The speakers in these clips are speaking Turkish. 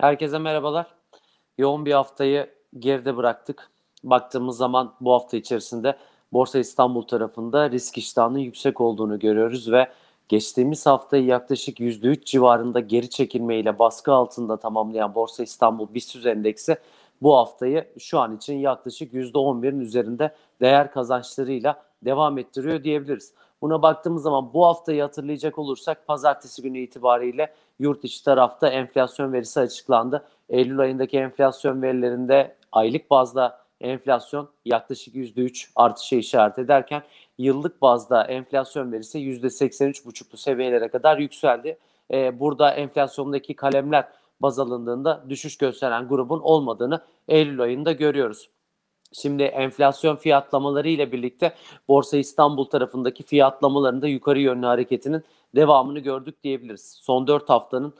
Herkese merhabalar. Yoğun bir haftayı geride bıraktık. Baktığımız zaman bu hafta içerisinde Borsa İstanbul tarafında risk iştahının yüksek olduğunu görüyoruz ve geçtiğimiz haftayı yaklaşık %3 civarında geri çekilmeyle baskı altında tamamlayan Borsa İstanbul BIST endeksi bu haftayı şu an için yaklaşık %11'in üzerinde değer kazançlarıyla devam ettiriyor diyebiliriz. Buna baktığımız zaman bu haftayı hatırlayacak olursak pazartesi günü itibariyle yurt içi tarafta enflasyon verisi açıklandı. Eylül ayındaki enflasyon verilerinde aylık bazda enflasyon yaklaşık %3 artışa işaret ederken yıllık bazda enflasyon verisi %83,5'lu seviyelere kadar yükseldi. Ee, burada enflasyondaki kalemler baz alındığında düşüş gösteren grubun olmadığını Eylül ayında görüyoruz. Şimdi enflasyon fiyatlamaları ile birlikte Borsa İstanbul tarafındaki fiyatlamalarında yukarı yönlü hareketinin devamını gördük diyebiliriz. Son 4 haftanın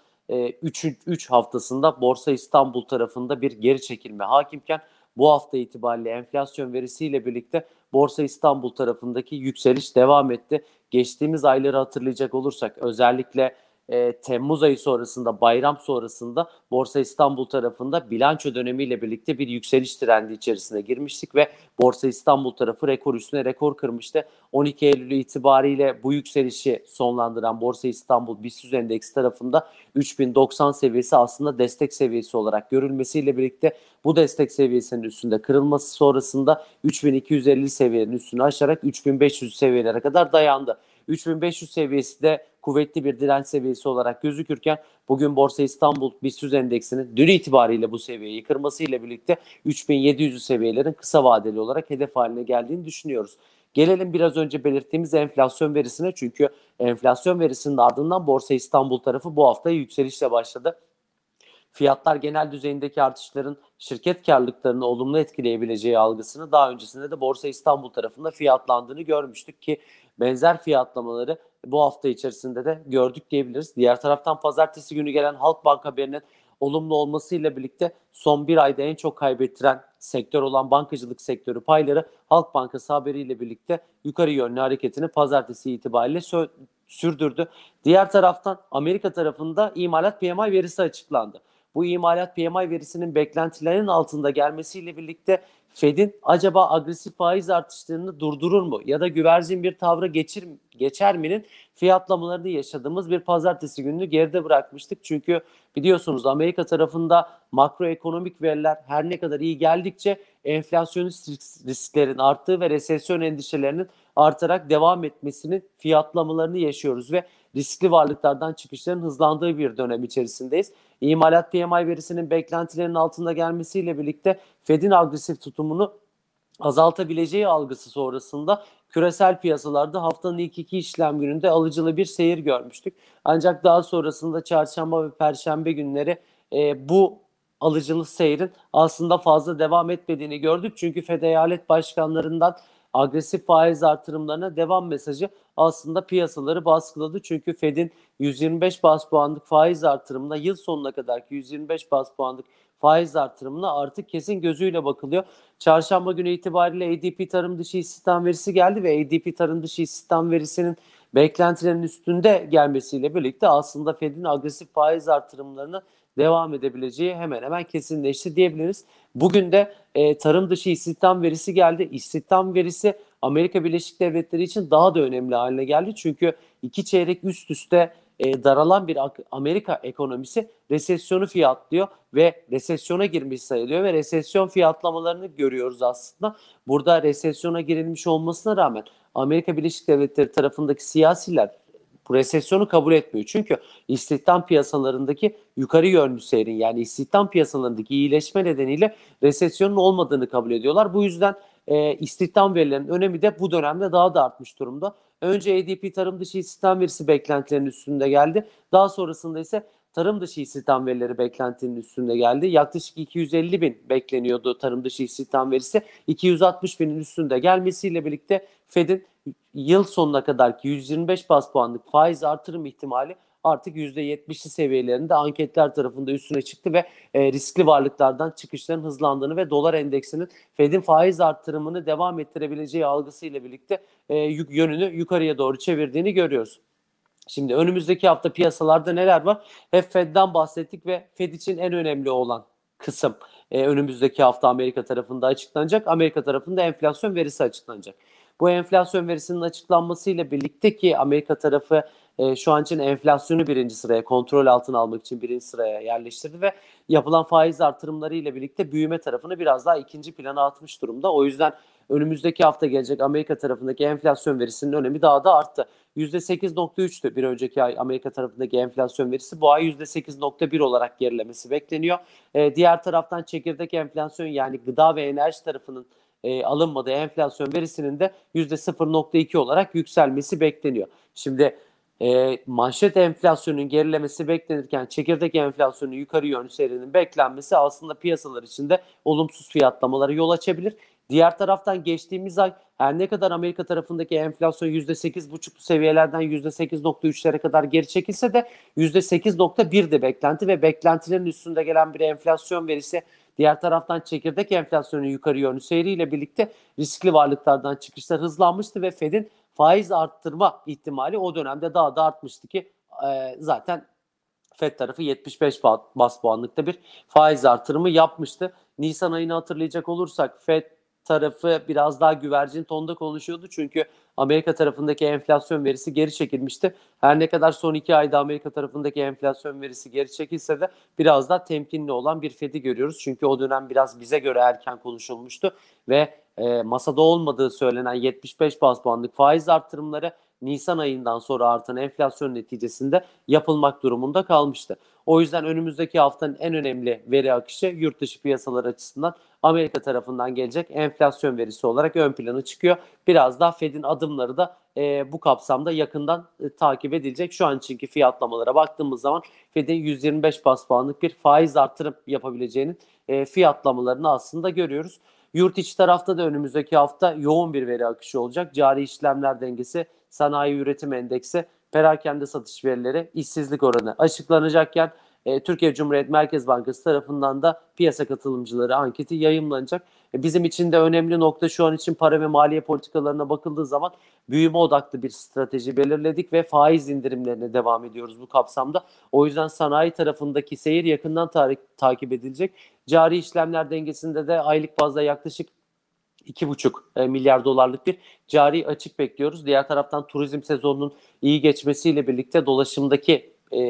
3, e, 3 haftasında Borsa İstanbul tarafında bir geri çekilme hakimken bu hafta itibariyle enflasyon verisiyle birlikte Borsa İstanbul tarafındaki yükseliş devam etti. Geçtiğimiz ayları hatırlayacak olursak özellikle e, Temmuz ayı sonrasında bayram sonrasında Borsa İstanbul tarafında bilanço dönemiyle birlikte bir yükseliş trendi içerisine girmiştik ve Borsa İstanbul tarafı rekor üstüne rekor kırmıştı. 12 Eylül itibariyle bu yükselişi sonlandıran Borsa İstanbul BIST endeksi tarafında 3090 seviyesi aslında destek seviyesi olarak görülmesiyle birlikte bu destek seviyesinin üstünde kırılması sonrasında 3250 seviyenin üstünü aşarak 3500 seviyelere kadar dayandı. 3500 seviyesi de kuvvetli bir direnç seviyesi olarak gözükürken bugün Borsa İstanbul BIST endeksinin dün itibariyle bu seviyeyi kırmasıyla birlikte 3700 seviyelerin kısa vadeli olarak hedef haline geldiğini düşünüyoruz. Gelelim biraz önce belirttiğimiz enflasyon verisine çünkü enflasyon verisinin ardından Borsa İstanbul tarafı bu hafta yükselişle başladı fiyatlar genel düzeyindeki artışların şirket karlılıklarını olumlu etkileyebileceği algısını daha öncesinde de Borsa İstanbul tarafında fiyatlandığını görmüştük ki benzer fiyatlamaları bu hafta içerisinde de gördük diyebiliriz. Diğer taraftan pazartesi günü gelen Halkbank haberinin olumlu olmasıyla birlikte son bir ayda en çok kaybettiren sektör olan bankacılık sektörü payları Halk Bankası haberiyle birlikte yukarı yönlü hareketini pazartesi itibariyle sürdürdü. Diğer taraftan Amerika tarafında imalat PMI verisi açıklandı bu imalat PMI verisinin beklentilerinin altında gelmesiyle birlikte Fed'in acaba agresif faiz artışlarını durdurur mu ya da güvercin bir tavra geçir, geçer minin fiyatlamalarını yaşadığımız bir pazartesi gününü geride bırakmıştık. Çünkü biliyorsunuz Amerika tarafında makroekonomik veriler her ne kadar iyi geldikçe enflasyonist risklerin arttığı ve resesyon endişelerinin artarak devam etmesinin fiyatlamalarını yaşıyoruz ve riskli varlıklardan çıkışların hızlandığı bir dönem içerisindeyiz. İmalat PMI verisinin beklentilerin altında gelmesiyle birlikte Fed'in agresif tutumunu azaltabileceği algısı sonrasında küresel piyasalarda haftanın ilk iki işlem gününde alıcılı bir seyir görmüştük. Ancak daha sonrasında çarşamba ve perşembe günleri e, bu alıcılı seyrin aslında fazla devam etmediğini gördük. Çünkü Fed eyalet başkanlarından agresif faiz artırımlarına devam mesajı aslında piyasaları baskıladı. Çünkü Fed'in 125 bas puanlık faiz artırımına yıl sonuna kadarki 125 bas puanlık faiz artırımına artık kesin gözüyle bakılıyor. Çarşamba günü itibariyle ADP tarım dışı istihdam verisi geldi ve ADP tarım dışı istihdam verisinin beklentilerin üstünde gelmesiyle birlikte aslında Fed'in agresif faiz artırımlarını devam edebileceği hemen hemen kesinleşti diyebiliriz. Bugün de e, tarım dışı istihdam verisi geldi. İstihdam verisi Amerika Birleşik Devletleri için daha da önemli haline geldi. Çünkü iki çeyrek üst üste e, daralan bir Amerika ekonomisi resesyonu fiyatlıyor ve resesyona girmiş sayılıyor ve resesyon fiyatlamalarını görüyoruz aslında. Burada resesyona girilmiş olmasına rağmen Amerika Birleşik Devletleri tarafındaki siyasiler bu resesyonu kabul etmiyor. Çünkü istihdam piyasalarındaki yukarı yönlü seyrin yani istihdam piyasalarındaki iyileşme nedeniyle resesyonun olmadığını kabul ediyorlar. Bu yüzden e, istihdam verilerinin önemi de bu dönemde daha da artmış durumda. Önce ADP tarım dışı istihdam verisi beklentilerinin üstünde geldi. Daha sonrasında ise tarım dışı istihdam verileri beklentinin üstünde geldi. Yaklaşık 250 bin bekleniyordu tarım dışı istihdam verisi. 260 binin üstünde gelmesiyle birlikte Fed'in yıl sonuna kadarki 125 bas puanlık faiz artırım ihtimali artık %70'li seviyelerinde anketler tarafında üstüne çıktı ve e, riskli varlıklardan çıkışların hızlandığını ve dolar endeksinin Fed'in faiz artırımını devam ettirebileceği algısıyla birlikte e, yönünü yukarıya doğru çevirdiğini görüyoruz. Şimdi önümüzdeki hafta piyasalarda neler var? Hep Fed'den bahsettik ve Fed için en önemli olan kısım e, önümüzdeki hafta Amerika tarafında açıklanacak. Amerika tarafında enflasyon verisi açıklanacak. Bu enflasyon verisinin açıklanmasıyla birlikte ki Amerika tarafı e, şu an için enflasyonu birinci sıraya, kontrol altına almak için birinci sıraya yerleştirdi ve yapılan faiz artırımları ile birlikte büyüme tarafını biraz daha ikinci plana atmış durumda. O yüzden önümüzdeki hafta gelecek Amerika tarafındaki enflasyon verisinin önemi daha da arttı. %8.3'tü bir önceki ay Amerika tarafındaki enflasyon verisi. Bu ay %8.1 olarak gerilemesi bekleniyor. Ee, diğer taraftan çekirdek enflasyon yani gıda ve enerji tarafının e, alınmadığı enflasyon verisinin de %0.2 olarak yükselmesi bekleniyor. Şimdi e, manşet enflasyonun gerilemesi beklenirken çekirdek enflasyonun yukarı yönlü serinin beklenmesi aslında piyasalar içinde olumsuz fiyatlamalara yol açabilir. Diğer taraftan geçtiğimiz ay her ne kadar Amerika tarafındaki enflasyon %8,5 seviyelerden %8,3'lere kadar geri çekilse de %8,1'di beklenti ve beklentilerin üstünde gelen bir enflasyon verisi Diğer taraftan çekirdek enflasyonun yukarı yönlü seyriyle birlikte riskli varlıklardan çıkışlar hızlanmıştı ve Fed'in faiz arttırma ihtimali o dönemde daha da artmıştı ki e, zaten FED tarafı 75 bas puanlıkta bir faiz artırımı yapmıştı. Nisan ayını hatırlayacak olursak FED tarafı biraz daha güvercin tonda konuşuyordu. Çünkü Amerika tarafındaki enflasyon verisi geri çekilmişti. Her ne kadar son iki ayda Amerika tarafındaki enflasyon verisi geri çekilse de biraz daha temkinli olan bir FED'i görüyoruz. Çünkü o dönem biraz bize göre erken konuşulmuştu ve e, masada olmadığı söylenen 75 bas puanlık faiz artırımları Nisan ayından sonra artan enflasyon neticesinde yapılmak durumunda kalmıştı. O yüzden önümüzdeki haftanın en önemli veri akışı yurt dışı piyasalar açısından Amerika tarafından gelecek enflasyon verisi olarak ön plana çıkıyor. Biraz daha Fed'in adımları da e, bu kapsamda yakından e, takip edilecek. Şu an çünkü fiyatlamalara baktığımız zaman Fed'in 125 bas puanlık bir faiz artırım yapabileceğinin e, fiyatlamalarını aslında görüyoruz. Yurt içi tarafta da önümüzdeki hafta yoğun bir veri akışı olacak. Cari işlemler dengesi, sanayi üretim endeksi, perakende satış verileri, işsizlik oranı açıklanacakken e, Türkiye Cumhuriyet Merkez Bankası tarafından da piyasa katılımcıları anketi yayımlanacak. E, bizim için de önemli nokta şu an için para ve maliye politikalarına bakıldığı zaman büyüme odaklı bir strateji belirledik ve faiz indirimlerine devam ediyoruz bu kapsamda. O yüzden sanayi tarafındaki seyir yakından tarih, takip edilecek. Cari işlemler dengesinde de aylık bazda yaklaşık 2,5 e, milyar dolarlık bir cari açık bekliyoruz. Diğer taraftan turizm sezonunun iyi geçmesiyle birlikte dolaşımdaki e,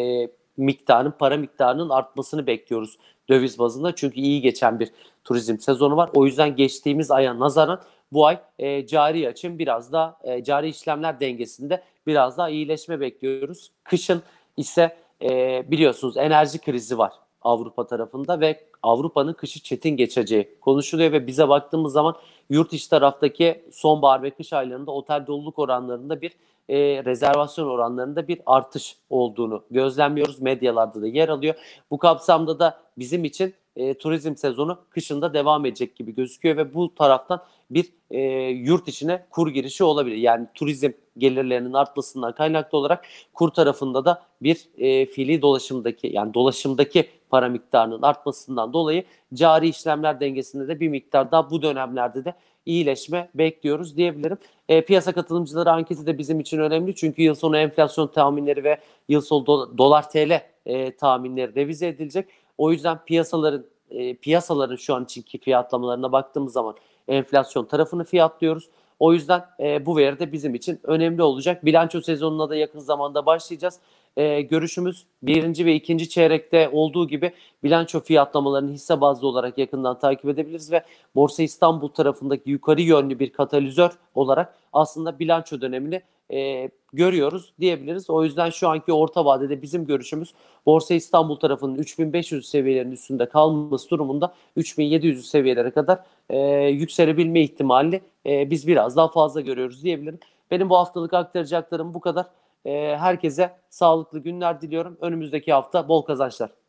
miktarının, para miktarının artmasını bekliyoruz döviz bazında. Çünkü iyi geçen bir turizm sezonu var. O yüzden geçtiğimiz aya nazaran bu ay e, cari açın biraz da e, cari işlemler dengesinde biraz daha iyileşme bekliyoruz. Kışın ise e, biliyorsunuz enerji krizi var Avrupa tarafında ve Avrupa'nın kışı çetin geçeceği konuşuluyor ve bize baktığımız zaman yurt içi taraftaki sonbahar ve kış aylarında otel doluluk oranlarında bir e, rezervasyon oranlarında bir artış olduğunu gözlemliyoruz. Medyalarda da yer alıyor. Bu kapsamda da bizim için e, turizm sezonu kışında devam edecek gibi gözüküyor ve bu taraftan bir e, yurt içine kur girişi olabilir. Yani turizm gelirlerinin artmasından kaynaklı olarak kur tarafında da bir e, fiili dolaşımdaki yani dolaşımdaki para miktarının artmasından dolayı cari işlemler dengesinde de bir miktar daha bu dönemlerde de iyileşme bekliyoruz diyebilirim. E, piyasa katılımcıları anketi de bizim için önemli çünkü yıl sonu enflasyon tahminleri ve yıl sonu do- dolar TL e, tahminleri revize edilecek. O yüzden piyasaların e, piyasaların şu an içinki fiyatlamalarına baktığımız zaman enflasyon tarafını fiyatlıyoruz. O yüzden e, bu veri de bizim için önemli olacak. Bilanço sezonuna da yakın zamanda başlayacağız e, görüşümüz birinci ve ikinci çeyrekte olduğu gibi bilanço fiyatlamalarını hisse bazlı olarak yakından takip edebiliriz ve Borsa İstanbul tarafındaki yukarı yönlü bir katalizör olarak aslında bilanço dönemini e, görüyoruz diyebiliriz. O yüzden şu anki orta vadede bizim görüşümüz Borsa İstanbul tarafının 3500 seviyelerinin üstünde kalması durumunda 3700 seviyelere kadar e, yükselebilme ihtimali e, biz biraz daha fazla görüyoruz diyebilirim. Benim bu haftalık aktaracaklarım bu kadar. Ee, herkese sağlıklı günler diliyorum. Önümüzdeki hafta bol kazançlar.